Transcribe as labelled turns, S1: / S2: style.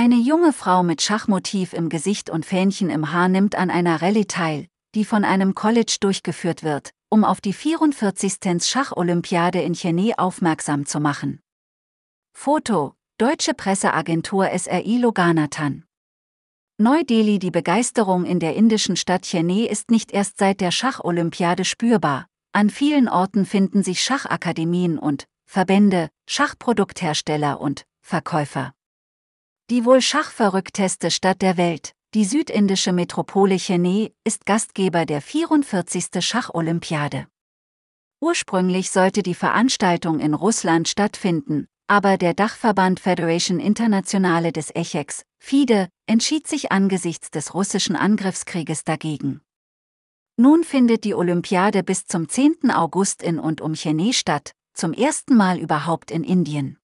S1: Eine junge Frau mit Schachmotiv im Gesicht und Fähnchen im Haar nimmt an einer Rallye teil, die von einem College durchgeführt wird, um auf die 44. Schacholympiade in Chennai aufmerksam zu machen. Foto: Deutsche Presseagentur SRI Loganathan. Neu-Delhi Die Begeisterung in der indischen Stadt Chennai ist nicht erst seit der Schacholympiade spürbar. An vielen Orten finden sich Schachakademien und Verbände, Schachprodukthersteller und Verkäufer. Die wohl schachverrückteste Stadt der Welt, die südindische Metropole Chennai, ist Gastgeber der 44. Schacholympiade. Ursprünglich sollte die Veranstaltung in Russland stattfinden, aber der Dachverband Federation Internationale des Echex, FIDE, entschied sich angesichts des russischen Angriffskrieges dagegen. Nun findet die Olympiade bis zum 10. August in und um Chennai statt, zum ersten Mal überhaupt in Indien.